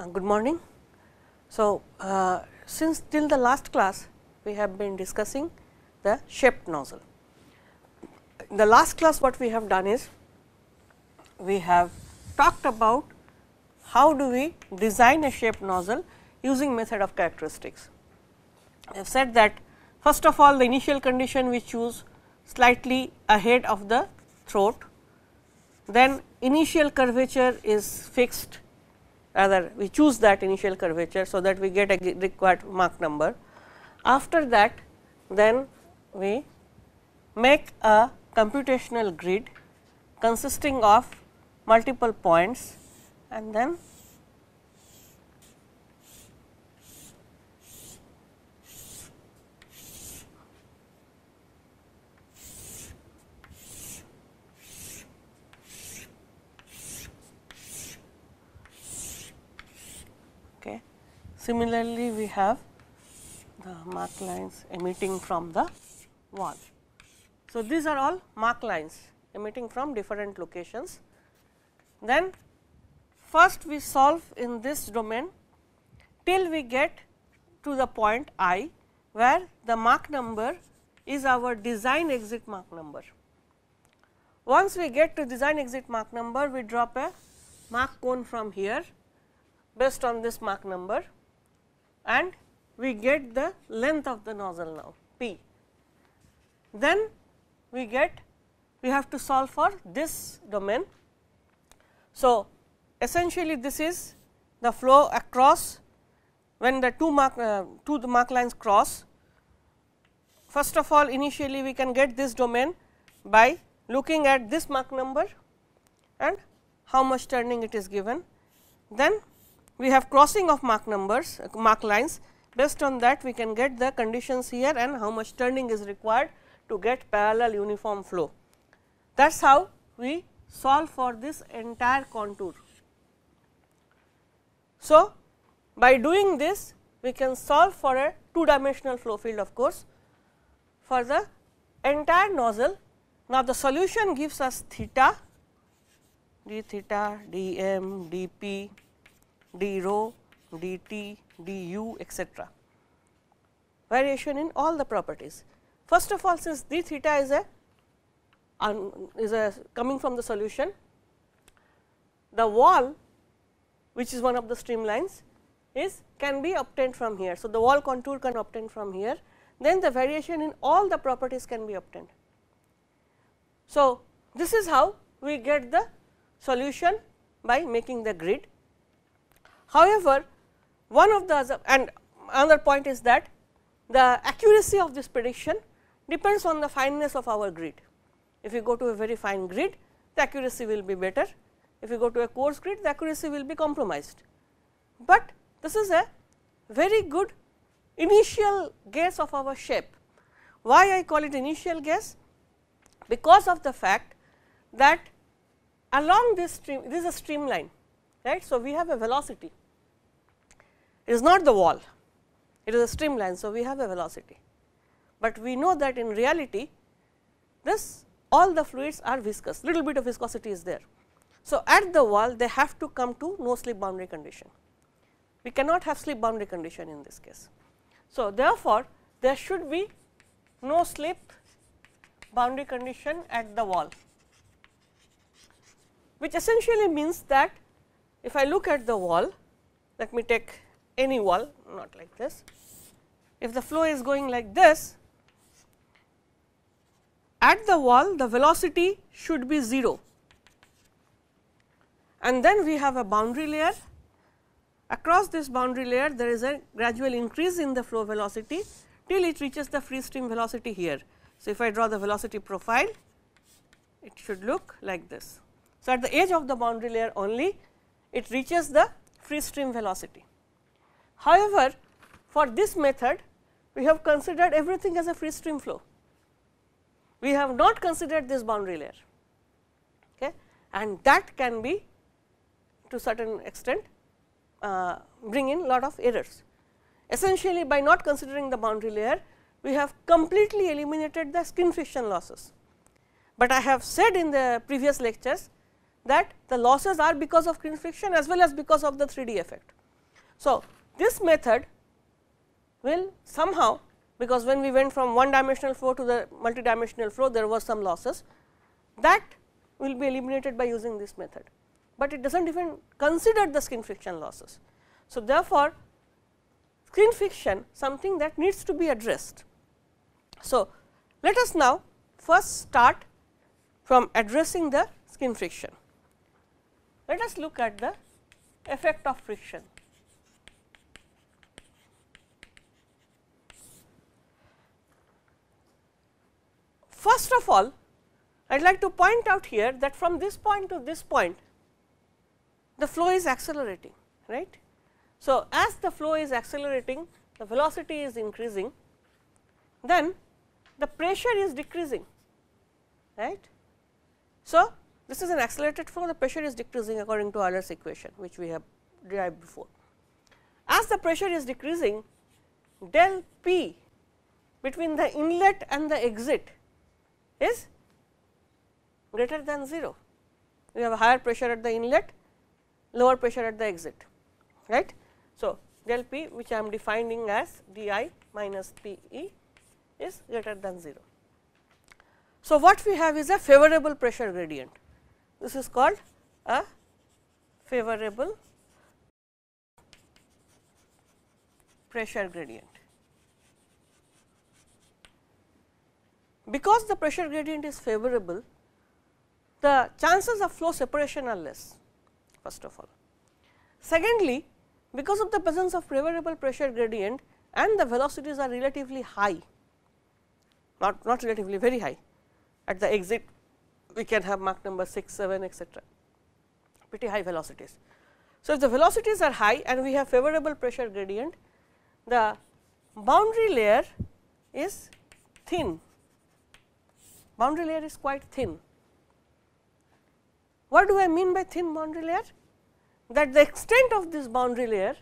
Uh, good morning. So, uh, since till the last class we have been discussing the shaped nozzle. In the last class what we have done is we have talked about how do we design a shaped nozzle using method of characteristics. I have said that first of all the initial condition we choose slightly ahead of the throat, then initial curvature is fixed rather we choose that initial curvature. So, that we get a required Mach number. After that then we make a computational grid consisting of multiple points and then Similarly, we have the mark lines emitting from the wall. So, these are all mark lines emitting from different locations. Then first we solve in this domain till we get to the point i where the Mach number is our design exit Mach number. Once we get to design exit Mach number, we drop a Mach cone from here based on this Mach number and we get the length of the nozzle now P. Then we get we have to solve for this domain. So, essentially this is the flow across when the two mark uh, two the mark lines cross. First of all initially we can get this domain by looking at this Mach number and how much turning it is given. Then we have crossing of Mach numbers, uh, Mach lines. Based on that, we can get the conditions here and how much turning is required to get parallel uniform flow. That is how we solve for this entire contour. So, by doing this, we can solve for a two dimensional flow field of course, for the entire nozzle. Now, the solution gives us theta d theta d m d p d rho, d t, d u, etc. variation in all the properties. First of all since d theta is a is a coming from the solution, the wall which is one of the streamlines is can be obtained from here. So, the wall contour can obtain from here then the variation in all the properties can be obtained. So, this is how we get the solution by making the grid However, one of the and another point is that the accuracy of this prediction depends on the fineness of our grid. If you go to a very fine grid, the accuracy will be better. If you go to a coarse grid, the accuracy will be compromised. But this is a very good initial guess of our shape. Why I call it initial guess? Because of the fact that along this stream, this is a streamline, right. So, we have a velocity it is not the wall, it is a streamline. So, we have a velocity, but we know that in reality this all the fluids are viscous, little bit of viscosity is there. So, at the wall they have to come to no slip boundary condition. We cannot have slip boundary condition in this case. So, therefore, there should be no slip boundary condition at the wall, which essentially means that if I look at the wall, let me take any wall not like this. If the flow is going like this, at the wall the velocity should be 0 and then we have a boundary layer. Across this boundary layer there is a gradual increase in the flow velocity till it reaches the free stream velocity here. So, if I draw the velocity profile it should look like this. So, at the edge of the boundary layer only it reaches the free stream velocity. However, for this method we have considered everything as a free stream flow. We have not considered this boundary layer okay, and that can be to certain extent uh, bring in lot of errors. Essentially by not considering the boundary layer we have completely eliminated the skin friction losses, but I have said in the previous lectures that the losses are because of skin friction as well as because of the 3D effect. So, this method will somehow because when we went from one dimensional flow to the multidimensional flow there was some losses that will be eliminated by using this method, but it does not even consider the skin friction losses. So, therefore, skin friction something that needs to be addressed. So, let us now first start from addressing the skin friction. Let us look at the effect of friction. First of all, I would like to point out here that from this point to this point, the flow is accelerating, right. So, as the flow is accelerating, the velocity is increasing, then the pressure is decreasing, right. So, this is an accelerated flow, the pressure is decreasing according to Euler's equation, which we have derived before. As the pressure is decreasing, del p between the inlet and the exit is greater than 0. You have higher pressure at the inlet, lower pressure at the exit, right. So, del p which I am defining as d i minus p e is greater than 0. So, what we have is a favorable pressure gradient. This is called a favorable pressure gradient. because the pressure gradient is favorable, the chances of flow separation are less first of all. Secondly, because of the presence of favorable pressure gradient and the velocities are relatively high, not, not relatively very high at the exit we can have Mach number 6, 7 etc. pretty high velocities. So, if the velocities are high and we have favorable pressure gradient, the boundary layer is thin boundary layer is quite thin. What do I mean by thin boundary layer? That the extent of this boundary layer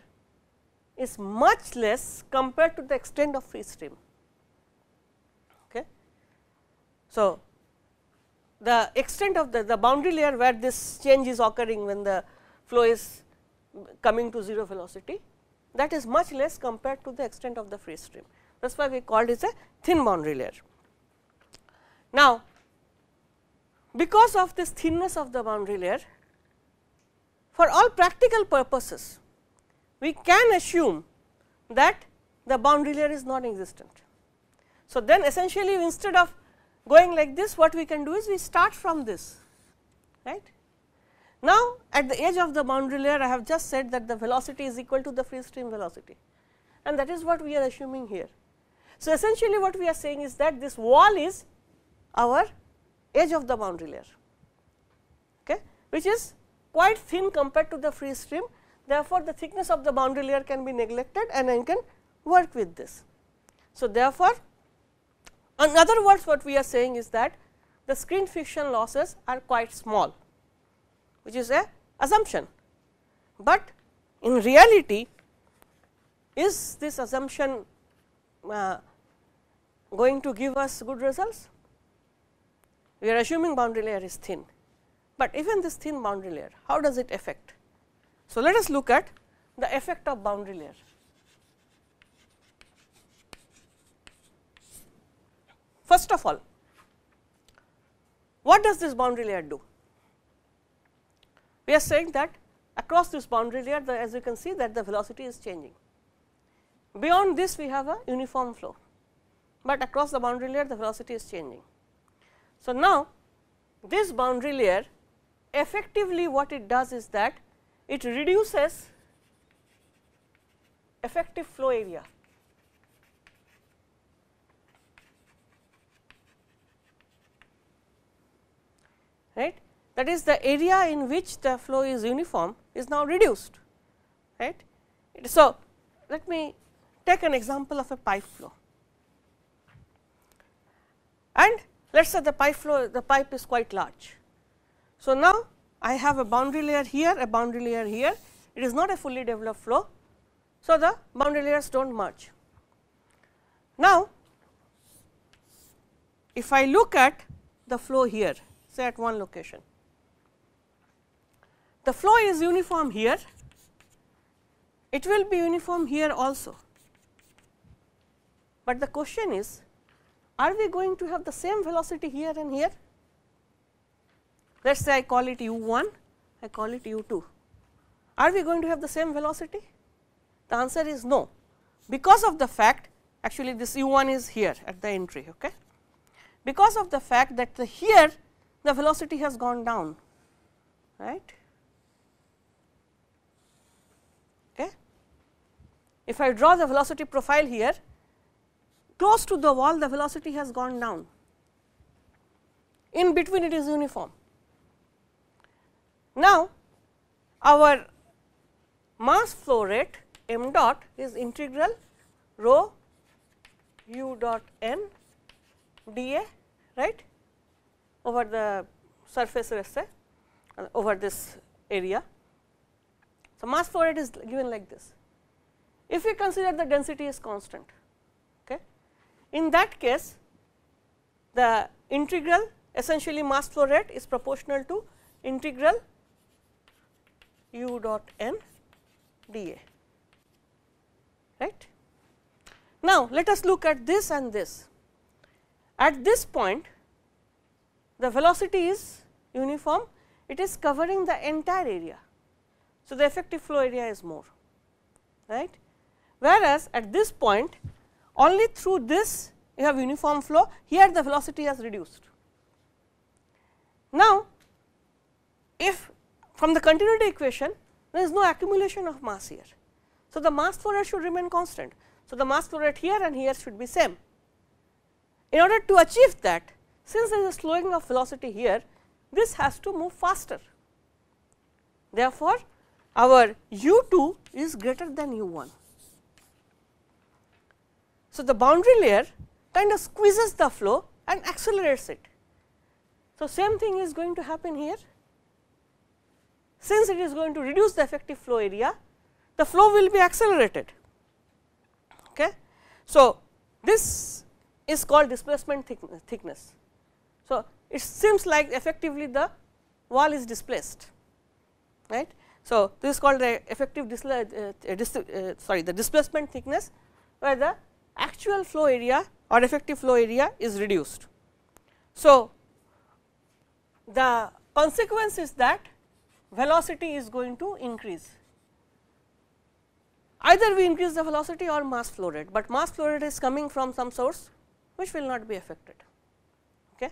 is much less compared to the extent of free stream. Okay. So, the extent of the, the boundary layer where this change is occurring when the flow is coming to 0 velocity that is much less compared to the extent of the free stream. That is why we called it a thin boundary layer. Now, because of this thinness of the boundary layer, for all practical purposes, we can assume that the boundary layer is non-existent. So, then essentially instead of going like this, what we can do is we start from this, right. Now, at the edge of the boundary layer, I have just said that the velocity is equal to the free stream velocity and that is what we are assuming here. So, essentially what we are saying is that this wall is our edge of the boundary layer okay, which is quite thin compared to the free stream. Therefore, the thickness of the boundary layer can be neglected and I can work with this. So, therefore, in other words what we are saying is that the screen friction losses are quite small which is a assumption, but in reality is this assumption uh, going to give us good results? we are assuming boundary layer is thin, but even this thin boundary layer, how does it affect? So, let us look at the effect of boundary layer. First of all, what does this boundary layer do? We are saying that across this boundary layer the, as you can see that the velocity is changing. Beyond this we have a uniform flow, but across the boundary layer the velocity is changing. So, now this boundary layer effectively what it does is that it reduces effective flow area. right that is the area in which the flow is uniform is now reduced right so let me take an example of a pipe flow and let us say the pipe flow, the pipe is quite large. So, now I have a boundary layer here, a boundary layer here. It is not a fully developed flow. So, the boundary layers do not merge. Now, if I look at the flow here, say at one location, the flow is uniform here, it will be uniform here also. But the question is are we going to have the same velocity here and here? Let us say I call it u 1, I call it u 2. Are we going to have the same velocity? The answer is no, because of the fact actually this u 1 is here at the entry. Okay? Because of the fact that the here the velocity has gone down, right. Okay. If I draw the velocity profile here, close to the wall the velocity has gone down, in between it is uniform. Now, our mass flow rate m dot is integral rho u dot n dA right over the surface uh, over this area. So, mass flow rate is given like this. If we consider the density is constant, in that case, the integral essentially mass flow rate is proportional to integral u dot n d a. dA. Right? Now, let us look at this and this. At this point, the velocity is uniform, it is covering the entire area. So, the effective flow area is more, right. Whereas, at this point, only through this you have uniform flow, here the velocity has reduced. Now, if from the continuity equation, there is no accumulation of mass here. So, the mass flow rate should remain constant. So, the mass flow rate here and here should be same. In order to achieve that, since there is a slowing of velocity here, this has to move faster. Therefore, our u 2 is greater than u 1. So, the boundary layer kind of squeezes the flow and accelerates it. So, same thing is going to happen here. Since it is going to reduce the effective flow area, the flow will be accelerated. Okay. So, this is called displacement thickness. So, it seems like effectively the wall is displaced, right. So, this is called the effective dis, uh, uh, dis uh, sorry the displacement thickness where the actual flow area or effective flow area is reduced. So, the consequence is that velocity is going to increase. Either we increase the velocity or mass flow rate, but mass flow rate is coming from some source which will not be affected. Okay.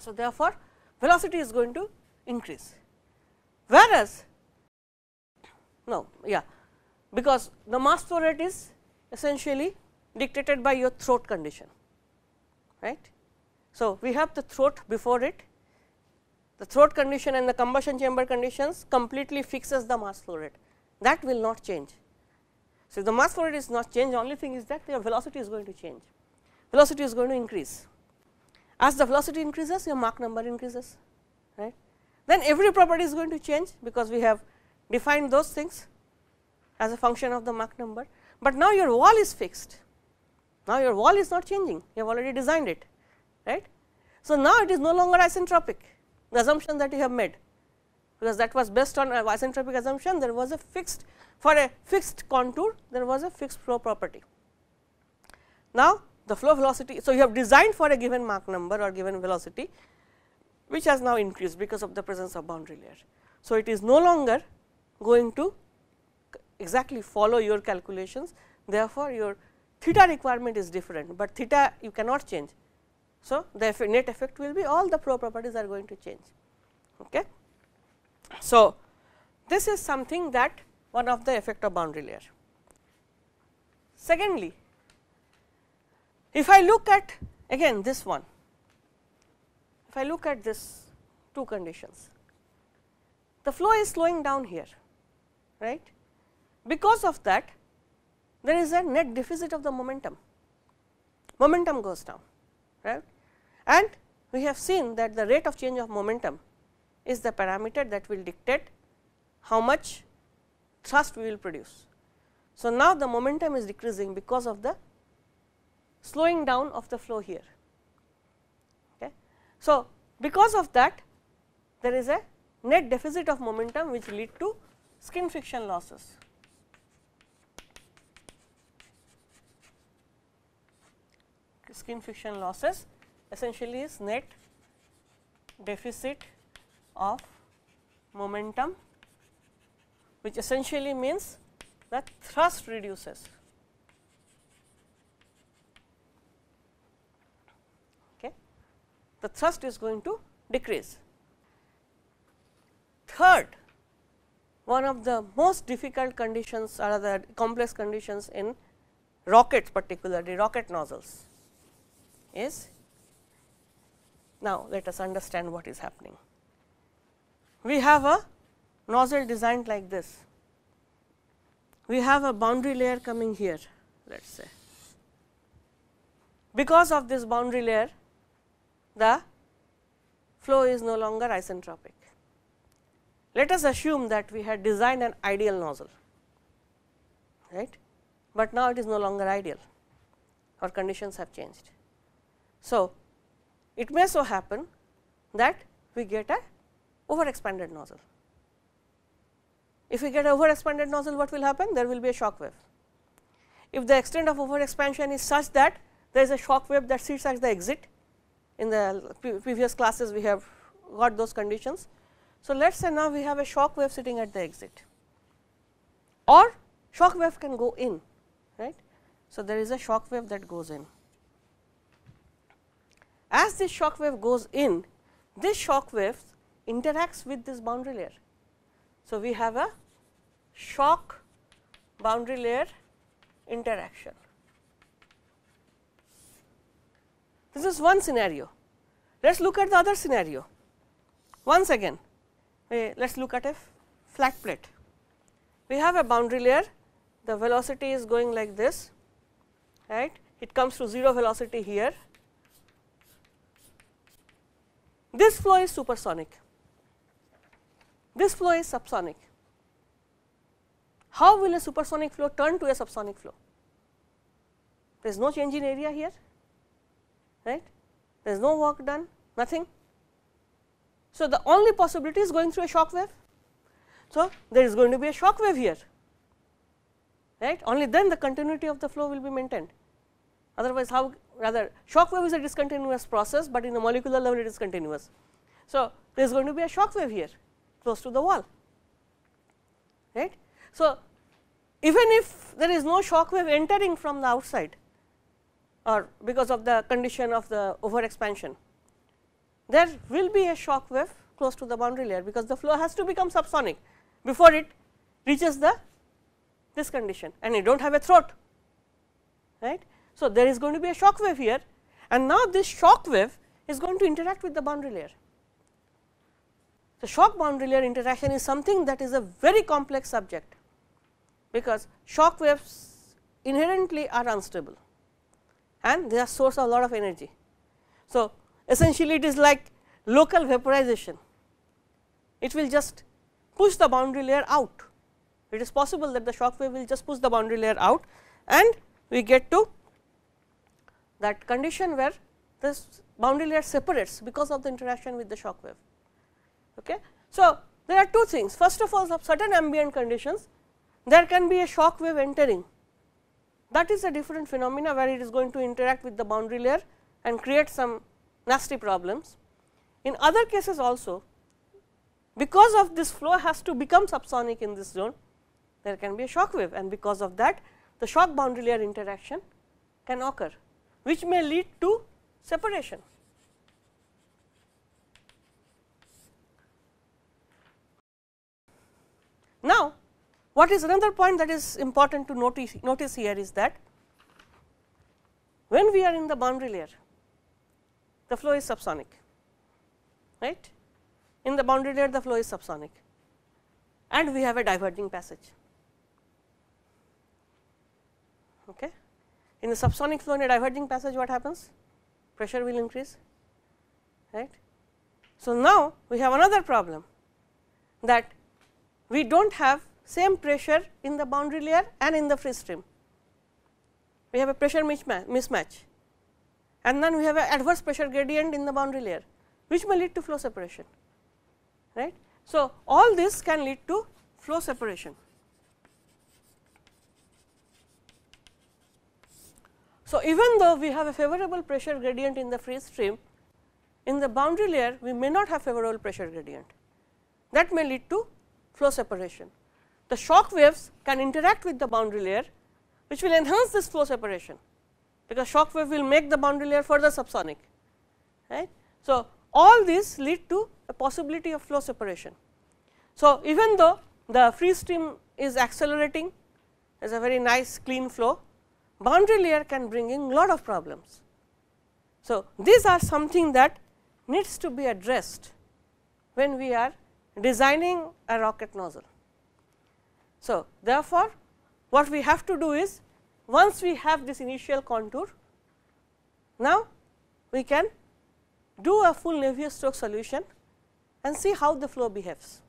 So, therefore, velocity is going to increase, whereas no, yeah, because the mass flow rate is essentially dictated by your throat condition, right. So, we have the throat before it, the throat condition and the combustion chamber conditions completely fixes the mass flow rate that will not change. So, if the mass flow rate is not changed only thing is that your velocity is going to change, velocity is going to increase. As the velocity increases your Mach number increases right. Then every property is going to change because we have defined those things as a function of the Mach number, but now your wall is fixed now, your wall is not changing, you have already designed it, right. So, now it is no longer isentropic, the assumption that you have made, because that was based on isentropic assumption, there was a fixed for a fixed contour, there was a fixed flow property. Now, the flow velocity, so you have designed for a given Mach number or given velocity, which has now increased because of the presence of boundary layer. So, it is no longer going to exactly follow your calculations, therefore, your theta requirement is different, but theta you cannot change. So, the net effect will be all the flow properties are going to change. Okay. So, this is something that one of the effect of boundary layer. Secondly, if I look at again this one, if I look at this two conditions, the flow is slowing down here, right. Because of that, there is a net deficit of the momentum, momentum goes down right. And we have seen that the rate of change of momentum is the parameter that will dictate how much thrust we will produce. So, now the momentum is decreasing because of the slowing down of the flow here. Okay. So, because of that there is a net deficit of momentum which lead to skin friction losses. skin friction losses essentially is net deficit of momentum which essentially means the thrust reduces. Okay. The thrust is going to decrease. Third, one of the most difficult conditions or the complex conditions in rockets particularly rocket nozzles is now let us understand what is happening. We have a nozzle designed like this. We have a boundary layer coming here, let us say. Because of this boundary layer, the flow is no longer isentropic. Let us assume that we had designed an ideal nozzle, right, but now it is no longer ideal Our conditions have changed. So, it may so happen that we get a overexpanded nozzle. If we get over overexpanded nozzle, what will happen? There will be a shock wave. If the extent of overexpansion is such that there is a shock wave that sits at the exit, in the previous classes we have got those conditions. So, let us say now we have a shock wave sitting at the exit or shock wave can go in, right. So, there is a shock wave that goes in. As this shock wave goes in, this shock wave interacts with this boundary layer. So, we have a shock boundary layer interaction. This is one scenario. Let us look at the other scenario. Once again, let us look at a flat plate. We have a boundary layer, the velocity is going like this, right. It comes to 0 velocity here this flow is supersonic, this flow is subsonic. How will a supersonic flow turn to a subsonic flow? There is no change in area here, right? There is no work done, nothing. So, the only possibility is going through a shock wave. So, there is going to be a shock wave here, right? Only then the continuity of the flow will be maintained. Otherwise, how rather shock wave is a discontinuous process, but in the molecular level it is continuous. So, there is going to be a shock wave here close to the wall right. So, even if there is no shock wave entering from the outside or because of the condition of the over expansion, there will be a shock wave close to the boundary layer because the flow has to become subsonic before it reaches the this condition and you do not have a throat right. So, there is going to be a shock wave here and now this shock wave is going to interact with the boundary layer. The shock boundary layer interaction is something that is a very complex subject, because shock waves inherently are unstable and they are source of a lot of energy. So, essentially it is like local vaporization, it will just push the boundary layer out. It is possible that the shock wave will just push the boundary layer out and we get to that condition where this boundary layer separates because of the interaction with the shock wave. Okay. So, there are two things first of all of certain ambient conditions there can be a shock wave entering that is a different phenomena where it is going to interact with the boundary layer and create some nasty problems. In other cases also because of this flow has to become subsonic in this zone there can be a shock wave and because of that the shock boundary layer interaction can occur which may lead to separation. Now, what is another point that is important to notice, notice here is that when we are in the boundary layer, the flow is subsonic, right. In the boundary layer, the flow is subsonic and we have a diverging passage. Okay. In the subsonic flow in a diverging passage what happens? Pressure will increase right. So, now we have another problem that we do not have same pressure in the boundary layer and in the free stream. We have a pressure mismatch and then we have an adverse pressure gradient in the boundary layer which may lead to flow separation right. So, all this can lead to flow separation. So, even though we have a favorable pressure gradient in the free stream, in the boundary layer we may not have favorable pressure gradient. That may lead to flow separation. The shock waves can interact with the boundary layer which will enhance this flow separation because shock wave will make the boundary layer further subsonic. Right? So, all these lead to a possibility of flow separation. So, even though the free stream is accelerating as a very nice clean flow, boundary layer can bring in lot of problems. So, these are something that needs to be addressed when we are designing a rocket nozzle. So, therefore, what we have to do is once we have this initial contour, now we can do a full Navier Stokes solution and see how the flow behaves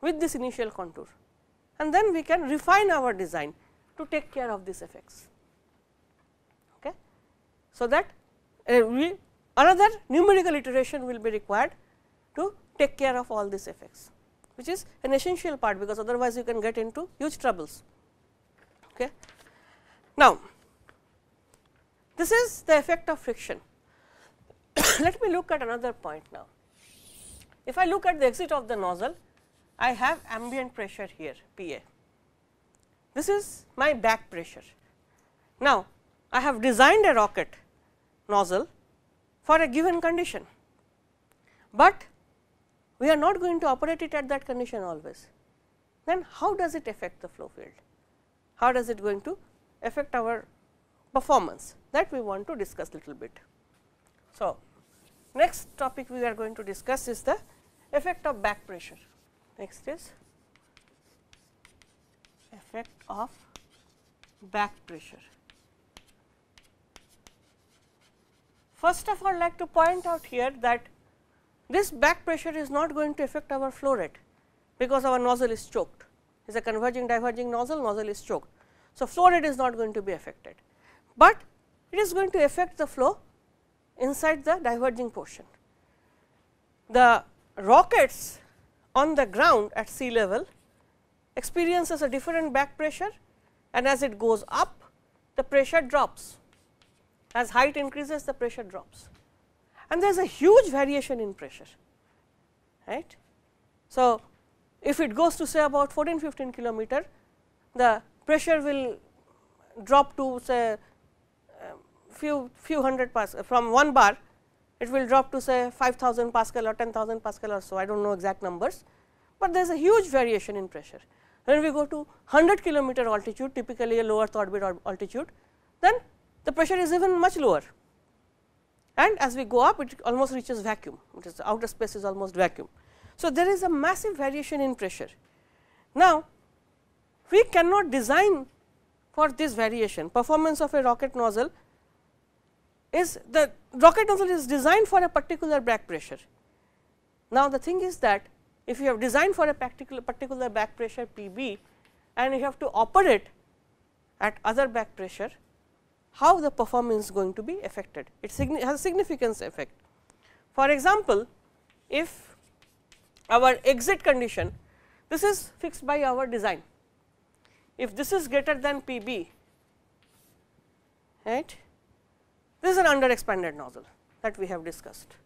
with this initial contour and then we can refine our design to take care of these effects. Okay. So, that uh, we another numerical iteration will be required to take care of all these effects, which is an essential part because otherwise you can get into huge troubles. Okay. Now, this is the effect of friction. Let me look at another point now. If I look at the exit of the nozzle, I have ambient pressure here P A. This is my back pressure. Now, I have designed a rocket nozzle for a given condition, but we are not going to operate it at that condition always. Then how does it affect the flow field? How does it going to affect our performance that we want to discuss little bit. So, next topic we are going to discuss is the effect of back pressure. Next is effect of back pressure. First of all, I like to point out here that this back pressure is not going to affect our flow rate, because our nozzle is choked. It is a converging diverging nozzle, nozzle is choked. So, flow rate is not going to be affected, but it is going to affect the flow inside the diverging portion. The rockets on the ground at sea level experiences a different back pressure and as it goes up the pressure drops. As height increases the pressure drops and there is a huge variation in pressure. right? So, if it goes to say about 14 15 kilometer the pressure will drop to say uh, few few hundred Pascal uh, from one bar it will drop to say 5000 Pascal or 10000 Pascal or so I do not know exact numbers, but there is a huge variation in pressure. When we go to 100 kilometer altitude, typically a lower orbit altitude, then the pressure is even much lower. And as we go up, it almost reaches vacuum, which is outer space is almost vacuum. So, there is a massive variation in pressure. Now, we cannot design for this variation. Performance of a rocket nozzle is the rocket nozzle is designed for a particular back pressure. Now, the thing is that if you have designed for a particular, particular back pressure P b and you have to operate at other back pressure, how the performance is going to be affected. It has significance effect. For example, if our exit condition, this is fixed by our design. If this is greater than P b, right, this is an under expanded nozzle that we have discussed,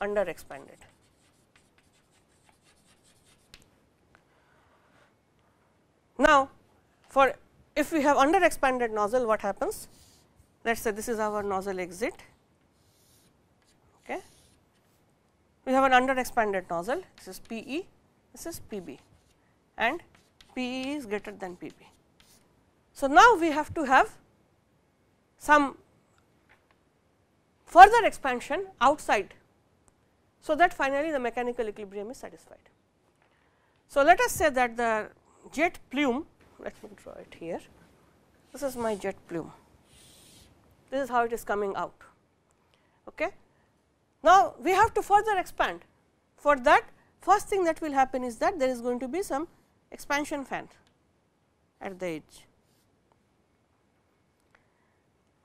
under expanded. Now, for if we have under expanded nozzle what happens? Let us say this is our nozzle exit. Okay. We have an under expanded nozzle this is P e this is P b and P e is greater than P b. So, now we have to have some further expansion outside. So, that finally, the mechanical equilibrium is satisfied. So, let us say that the jet plume, let me draw it here. This is my jet plume. This is how it is coming out. Okay. Now, we have to further expand. For that, first thing that will happen is that there is going to be some expansion fan at the edge.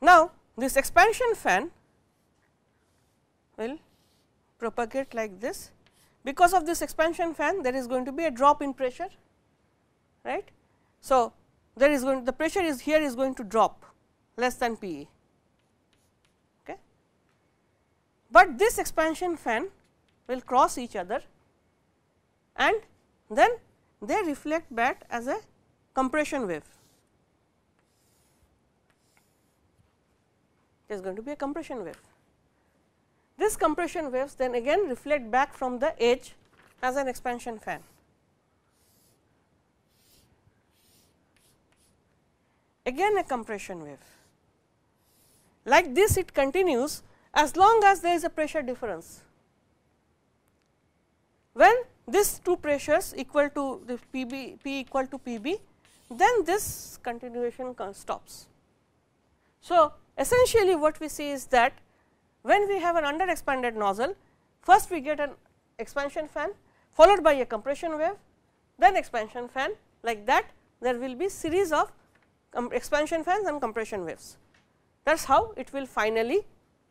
Now, this expansion fan will propagate like this. Because of this expansion fan, there is going to be a drop in pressure right. So, there is going the pressure is here is going to drop less than P e. Okay. But this expansion fan will cross each other and then they reflect back as a compression wave. There is going to be a compression wave. This compression waves then again reflect back from the edge as an expansion fan. again a compression wave. Like this it continues as long as there is a pressure difference. When these two pressures equal to the PB, P equal to PB, then this continuation stops. So, essentially what we see is that when we have an under expanded nozzle, first we get an expansion fan followed by a compression wave, then expansion fan like that there will be series of expansion fans and compression waves. That is how it will finally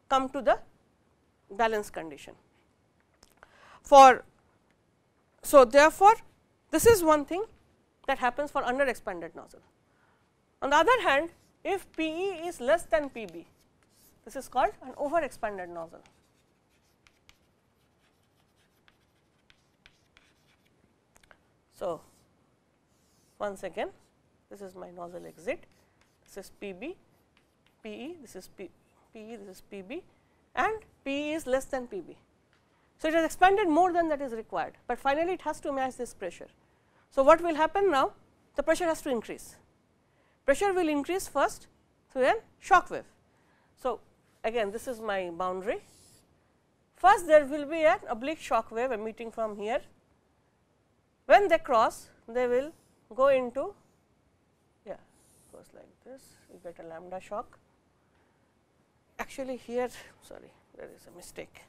come to the balance condition. For so therefore, this is one thing that happens for under expanded nozzle. On the other hand, if P e is less than P b, this is called an over expanded nozzle. So, once again this is my nozzle exit, this is PB, PE, this is P, P E, PE, this is PB and PE is less than PB. So, it has expanded more than that is required, but finally, it has to match this pressure. So, what will happen now? The pressure has to increase. Pressure will increase first through a shock wave. So, again this is my boundary. First there will be an oblique shock wave emitting from here. When they cross, they will go into goes like this, you get a lambda shock. Actually here, sorry, there is a mistake.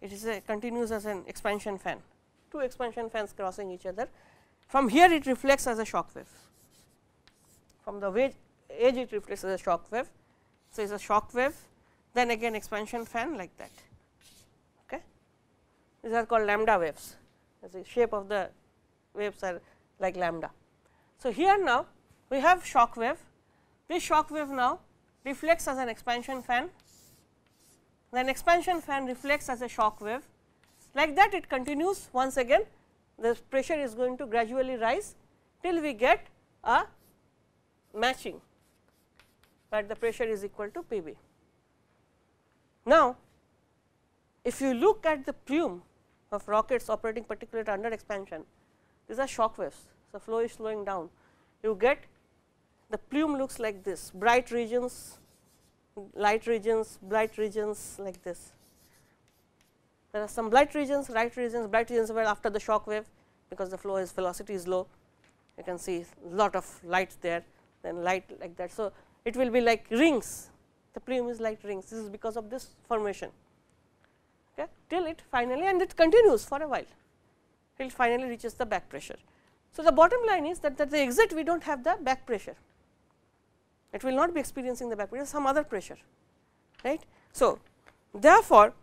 It is a continues as an expansion fan, two expansion fans crossing each other. From here it reflects as a shock wave. From the edge it reflects as a shock wave. So, it is a shock wave, then again expansion fan like that. Okay. These are called lambda waves, as the shape of the waves are like lambda. So, here now we have shock wave. This shock wave now reflects as an expansion fan, then expansion fan reflects as a shock wave. Like that it continues once again the pressure is going to gradually rise till we get a matching where the pressure is equal to P b. Now, if you look at the plume of rockets operating particularly under expansion, these are shock waves. So, flow is slowing down. You get the plume looks like this bright regions, light regions, bright regions like this. There are some light regions, light regions, bright regions where after the shock wave because the flow is velocity is low you can see lot of light there then light like that. So, it will be like rings the plume is like rings this is because of this formation okay, till it finally and it continues for a while till finally reaches the back pressure. So, the bottom line is that at the exit we do not have the back pressure it will not be experiencing the back pressure some other pressure right. So, therefore,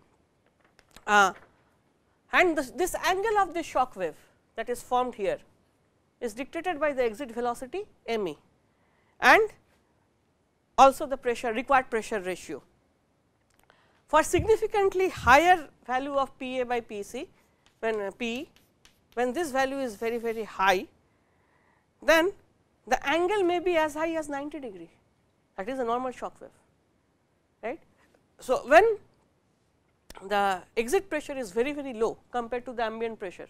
uh, and this, this angle of the shock wave that is formed here is dictated by the exit velocity m e and also the pressure required pressure ratio. For significantly higher value of P a by P c when uh, P when this value is very very high then the angle may be as high as 90 degree that is a normal shock wave right. So, when the exit pressure is very very low compared to the ambient pressure,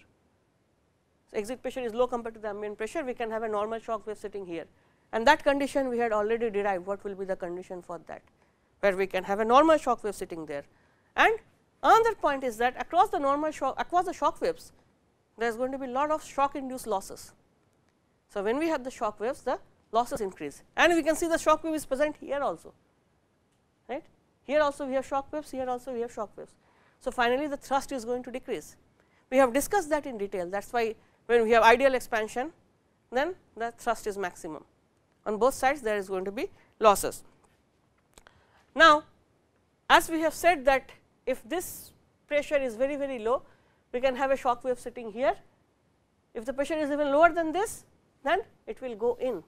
so exit pressure is low compared to the ambient pressure we can have a normal shock wave sitting here and that condition we had already derived what will be the condition for that where we can have a normal shock wave sitting there. And another point is that across the normal shock across the shock waves there is going to be lot of shock induced losses. So, when we have the shock waves the losses increase and we can see the shock wave is present here also, right. Here also we have shock waves, here also we have shock waves. So, finally, the thrust is going to decrease. We have discussed that in detail that is why when we have ideal expansion then the thrust is maximum. On both sides there is going to be losses. Now, as we have said that if this pressure is very very low we can have a shock wave sitting here. If the pressure is even lower than this then it will go in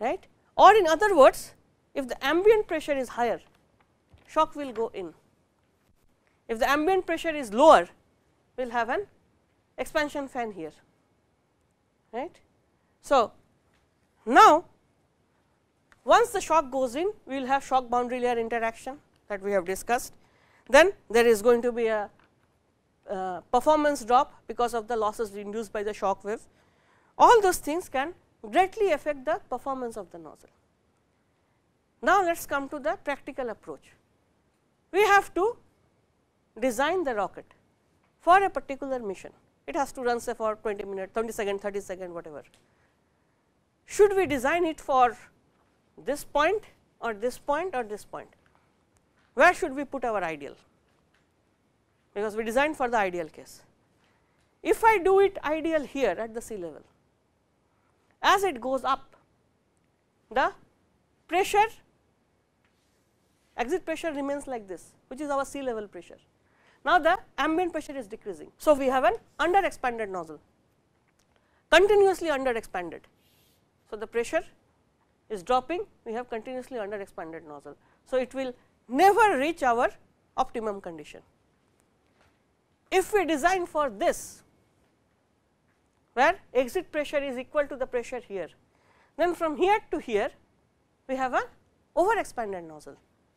right or in other words if the ambient pressure is higher shock will go in if the ambient pressure is lower we will have an expansion fan here right so now once the shock goes in we will have shock boundary layer interaction that we have discussed then there is going to be a uh, performance drop because of the losses induced by the shock wave all those things can greatly affect the performance of the nozzle. Now, let us come to the practical approach. We have to design the rocket for a particular mission. It has to run say for 20 minutes, 30 30 second, whatever. Should we design it for this point or this point or this point? Where should we put our ideal? Because we designed for the ideal case. If I do it ideal here at the sea level, as it goes up the pressure exit pressure remains like this which is our sea level pressure. Now, the ambient pressure is decreasing. So, we have an under expanded nozzle continuously under expanded. So, the pressure is dropping we have continuously under expanded nozzle. So, it will never reach our optimum condition. If we design for this where exit pressure is equal to the pressure here. Then from here to here we have an over expanded nozzle,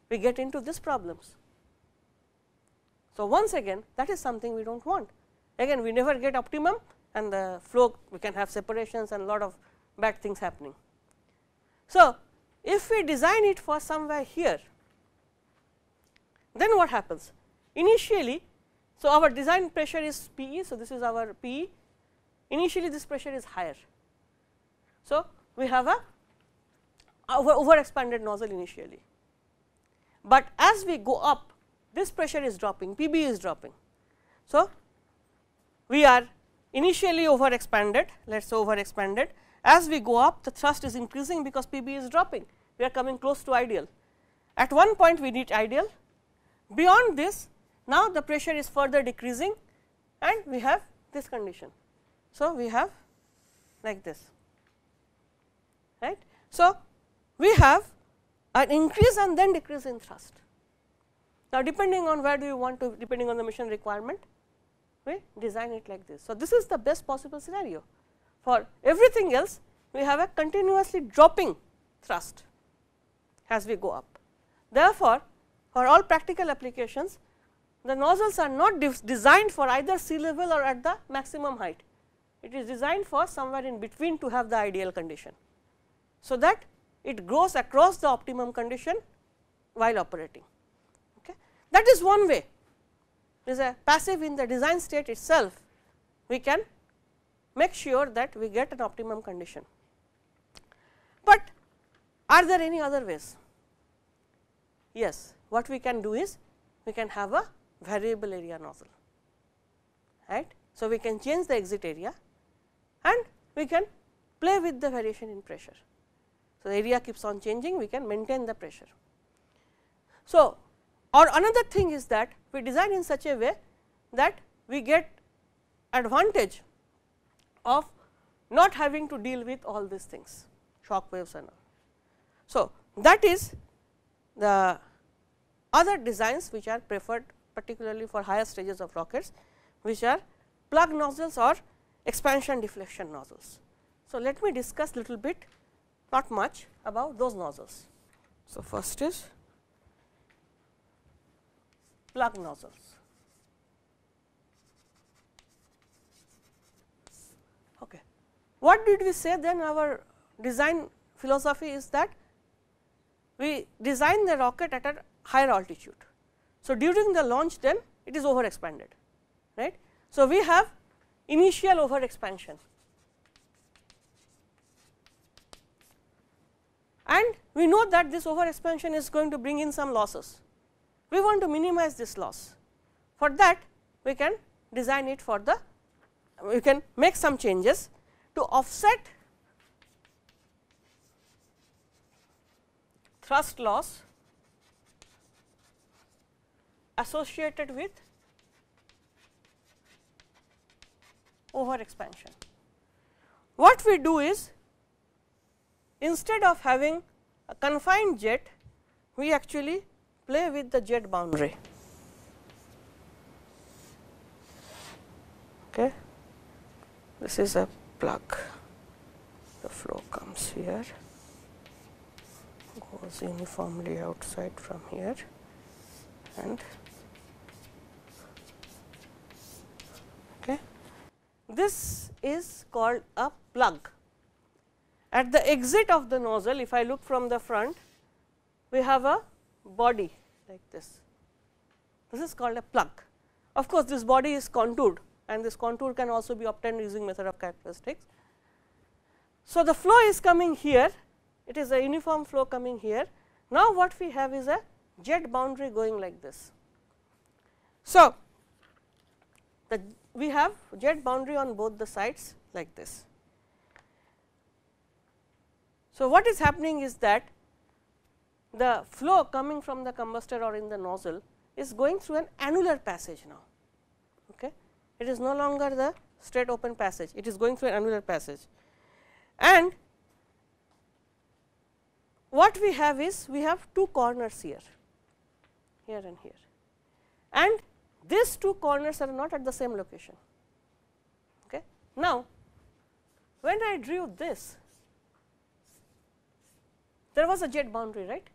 we get into these problems. So, once again that is something we do not want. Again we never get optimum and the flow we can have separations and lot of bad things happening. So, if we design it for somewhere here, then what happens? Initially, so our design pressure is P e, so this is our P e Initially this pressure is higher. So, we have a over, over expanded nozzle initially, but as we go up this pressure is dropping Pb is dropping. So, we are initially over expanded let us say over expanded as we go up the thrust is increasing because Pb is dropping we are coming close to ideal. At one point we reach ideal beyond this now the pressure is further decreasing and we have this condition. So, we have like this right. So, we have an increase and then decrease in thrust. Now, depending on where do you want to depending on the mission requirement we design it like this. So, this is the best possible scenario for everything else we have a continuously dropping thrust as we go up. Therefore, for all practical applications the nozzles are not designed for either sea level or at the maximum height it is designed for somewhere in between to have the ideal condition. So, that it grows across the optimum condition while operating. Okay. That is one way, it is a passive in the design state itself, we can make sure that we get an optimum condition. But are there any other ways? Yes, what we can do is we can have a variable area nozzle, right. So, we can change the exit area and we can play with the variation in pressure. So, the area keeps on changing we can maintain the pressure. So, or another thing is that we design in such a way that we get advantage of not having to deal with all these things shock waves and all. So, that is the other designs which are preferred particularly for higher stages of rockets which are plug nozzles or expansion deflection nozzles. So, let me discuss little bit not much about those nozzles. So, first is plug nozzles. Okay. What did we say then our design philosophy is that we design the rocket at a higher altitude. So, during the launch then it is over expanded right. So, we have initial overexpansion. And we know that this overexpansion is going to bring in some losses. We want to minimize this loss. For that, we can design it for the, we can make some changes to offset thrust loss associated with over expansion. What we do is instead of having a confined jet, we actually play with the jet boundary. Okay. This is a plug, the flow comes here, goes uniformly outside from here and This is called a plug. At the exit of the nozzle, if I look from the front, we have a body like this. This is called a plug. Of course, this body is contoured and this contour can also be obtained using method of characteristics. So, the flow is coming here, it is a uniform flow coming here. Now, what we have is a jet boundary going like this. So, the we have jet boundary on both the sides like this. So, what is happening is that the flow coming from the combustor or in the nozzle is going through an annular passage now. Okay. It is no longer the straight open passage, it is going through an annular passage. And what we have is, we have two corners here, here and here. And these two corners are not at the same location. Okay. Now, when I drew this, there was a jet boundary, right?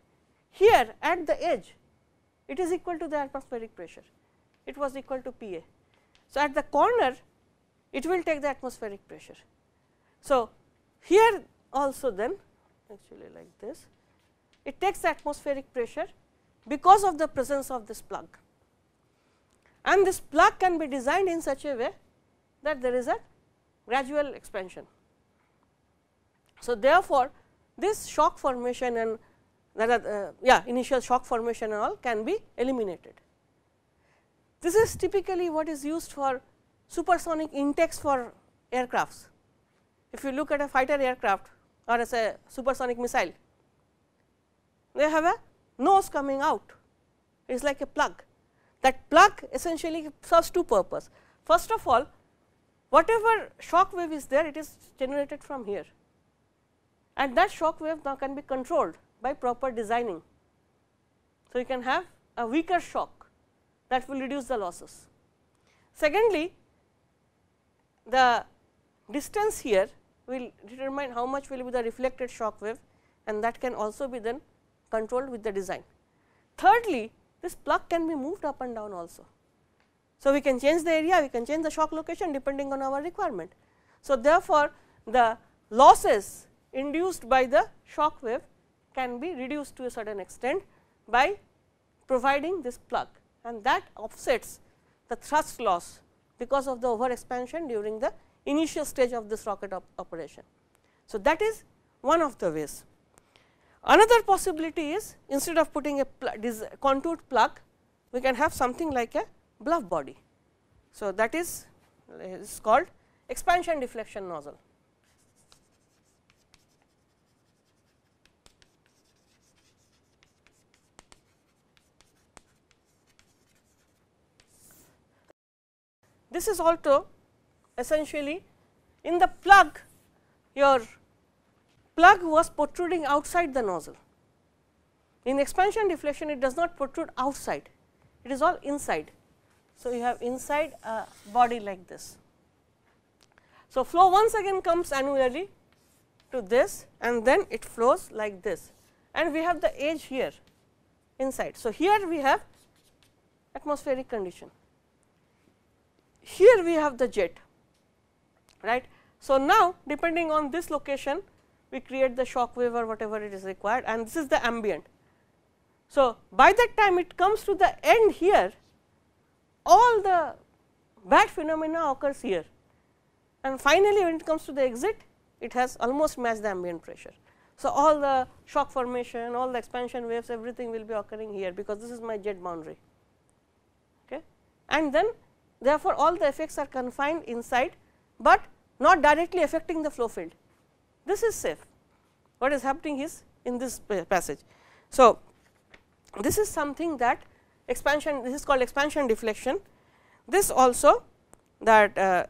Here at the edge, it is equal to the atmospheric pressure. It was equal to Pa. So, at the corner, it will take the atmospheric pressure. So, here also then actually like this, it takes the atmospheric pressure because of the presence of this plug and this plug can be designed in such a way that there is a gradual expansion. So, therefore, this shock formation and that are uh, yeah initial shock formation and all can be eliminated. This is typically what is used for supersonic intakes for aircrafts. If you look at a fighter aircraft or as a supersonic missile, they have a nose coming out, it is like a plug that plug essentially serves two purpose. First of all, whatever shock wave is there, it is generated from here and that shock wave now can be controlled by proper designing. So, you can have a weaker shock that will reduce the losses. Secondly, the distance here will determine how much will be the reflected shock wave and that can also be then controlled with the design. Thirdly, this plug can be moved up and down also. So, we can change the area, we can change the shock location depending on our requirement. So, therefore, the losses induced by the shock wave can be reduced to a certain extent by providing this plug and that offsets the thrust loss because of the over expansion during the initial stage of this rocket op operation. So, that is one of the ways. Another possibility is instead of putting a pl contoured plug, we can have something like a bluff body. So, that is, is called expansion deflection nozzle. This is also essentially in the plug your plug was protruding outside the nozzle. In expansion deflection, it does not protrude outside, it is all inside. So, you have inside a body like this. So, flow once again comes annularly to this and then it flows like this and we have the edge here inside. So, here we have atmospheric condition, here we have the jet right. So, now depending on this location we create the shock wave or whatever it is required and this is the ambient. So, by that time it comes to the end here, all the bad phenomena occurs here and finally, when it comes to the exit, it has almost matched the ambient pressure. So, all the shock formation, all the expansion waves everything will be occurring here, because this is my jet boundary. Okay. And then therefore, all the effects are confined inside, but not directly affecting the flow field. This is safe. What is happening is in this passage. So, this is something that expansion this is called expansion deflection. This also that uh,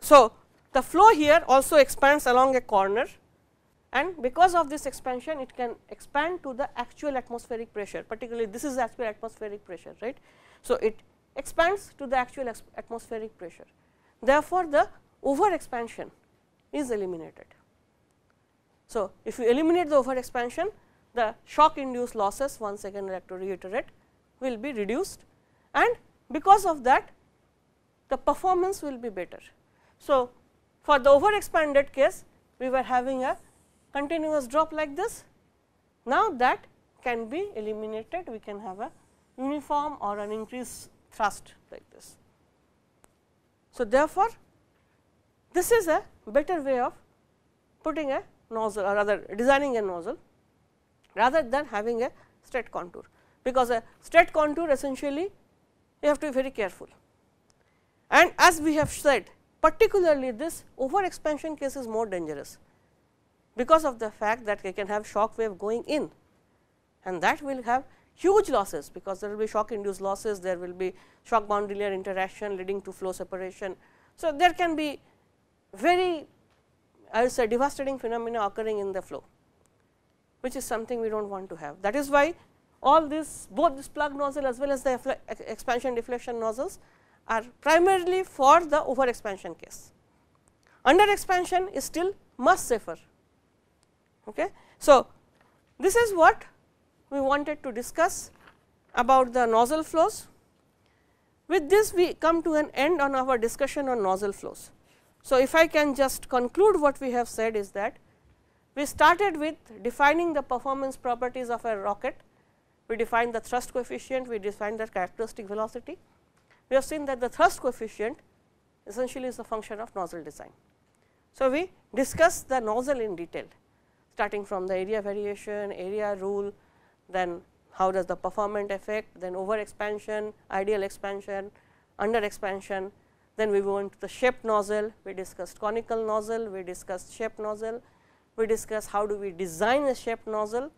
so the flow here also expands along a corner and because of this expansion it can expand to the actual atmospheric pressure particularly this is actual atmospheric pressure right. So, it expands to the actual atmospheric pressure therefore, the over expansion is eliminated. So, if you eliminate the overexpansion, the shock induced losses once again like to reiterate will be reduced and because of that the performance will be better. So, for the overexpanded case we were having a continuous drop like this. Now, that can be eliminated we can have a uniform or an increased thrust like this. So, therefore, this is a better way of putting a nozzle or rather designing a nozzle rather than having a straight contour, because a straight contour essentially you have to be very careful. And as we have said particularly this over expansion case is more dangerous, because of the fact that you can have shock wave going in and that will have huge losses, because there will be shock induced losses, there will be shock boundary layer interaction leading to flow separation. So, there can be very as a devastating phenomena occurring in the flow, which is something we do not want to have. That is why all this both this plug nozzle as well as the expansion deflection nozzles are primarily for the over expansion case. Under expansion is still much safer. Okay. So, this is what we wanted to discuss about the nozzle flows. With this we come to an end on our discussion on nozzle flows. So, if I can just conclude what we have said is that we started with defining the performance properties of a rocket, we defined the thrust coefficient, we defined the characteristic velocity. We have seen that the thrust coefficient essentially is a function of nozzle design. So, we discussed the nozzle in detail starting from the area variation, area rule, then how does the performant effect, then over expansion, ideal expansion, under expansion, then we went to the shape nozzle, we discussed conical nozzle, we discussed shape nozzle, we discussed how do we design a shape nozzle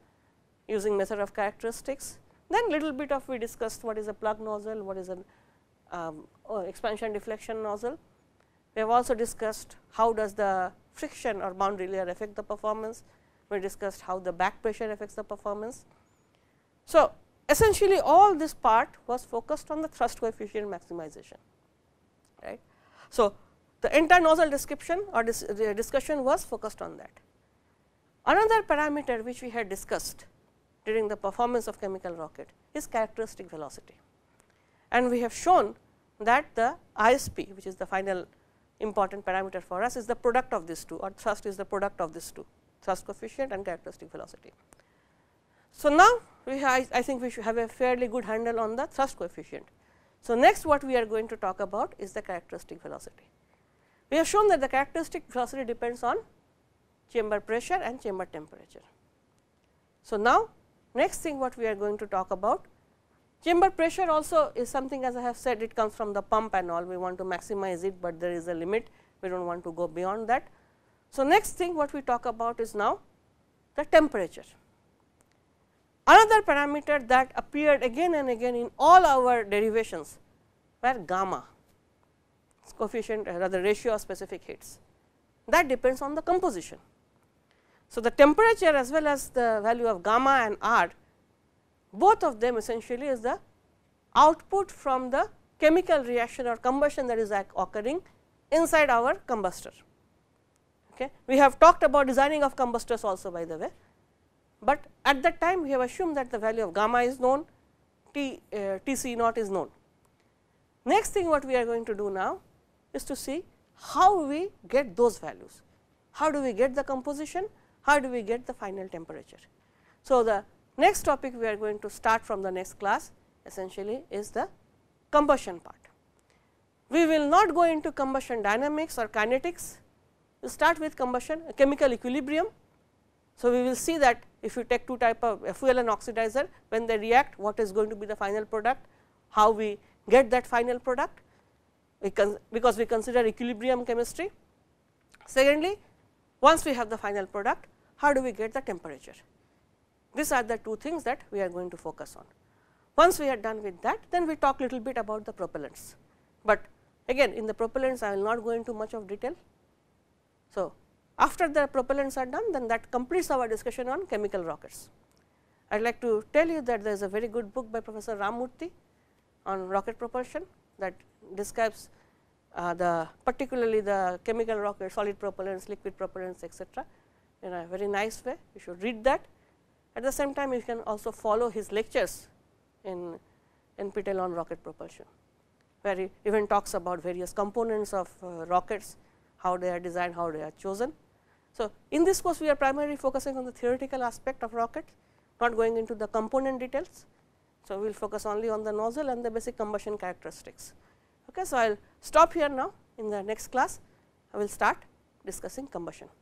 using method of characteristics. Then little bit of we discussed what is a plug nozzle, what is an um, uh, expansion deflection nozzle. We have also discussed how does the friction or boundary layer affect the performance. We discussed how the back pressure affects the performance. So, essentially all this part was focused on the thrust coefficient maximization right. So, the entire nozzle description or dis discussion was focused on that. Another parameter which we had discussed during the performance of chemical rocket is characteristic velocity. And we have shown that the ISP which is the final important parameter for us is the product of these two or thrust is the product of these two thrust coefficient and characteristic velocity. So, now we I think we should have a fairly good handle on the thrust coefficient so, next what we are going to talk about is the characteristic velocity. We have shown that the characteristic velocity depends on chamber pressure and chamber temperature. So, now next thing what we are going to talk about chamber pressure also is something as I have said it comes from the pump and all we want to maximize it, but there is a limit we do not want to go beyond that. So, next thing what we talk about is now the temperature. Another parameter that appeared again and again in all our derivations were gamma coefficient uh, rather ratio of specific heats that depends on the composition. So, the temperature as well as the value of gamma and R both of them essentially is the output from the chemical reaction or combustion that is occurring inside our combustor. Okay. We have talked about designing of combustors also by the way but at that time we have assumed that the value of gamma is known, T, uh, T c naught is known. Next thing what we are going to do now is to see how we get those values. How do we get the composition? How do we get the final temperature? So, the next topic we are going to start from the next class essentially is the combustion part. We will not go into combustion dynamics or kinetics, we start with combustion chemical equilibrium so, we will see that if you take two type of fuel and oxidizer when they react what is going to be the final product, how we get that final product because we consider equilibrium chemistry. Secondly, once we have the final product how do we get the temperature. These are the two things that we are going to focus on. Once we are done with that then we talk little bit about the propellants, but again in the propellants I will not go into much of detail. So, after the propellants are done, then that completes our discussion on chemical rockets. I would like to tell you that there is a very good book by Professor Ramurthy on rocket propulsion that describes uh, the particularly the chemical rocket, solid propellants, liquid propellants etc. in a very nice way. You should read that. At the same time, you can also follow his lectures in NPTEL on rocket propulsion, where he even talks about various components of uh, rockets, how they are designed, how they are chosen. So, in this course we are primarily focusing on the theoretical aspect of rocket, not going into the component details. So, we will focus only on the nozzle and the basic combustion characteristics. Okay, so, I will stop here now in the next class, I will start discussing combustion.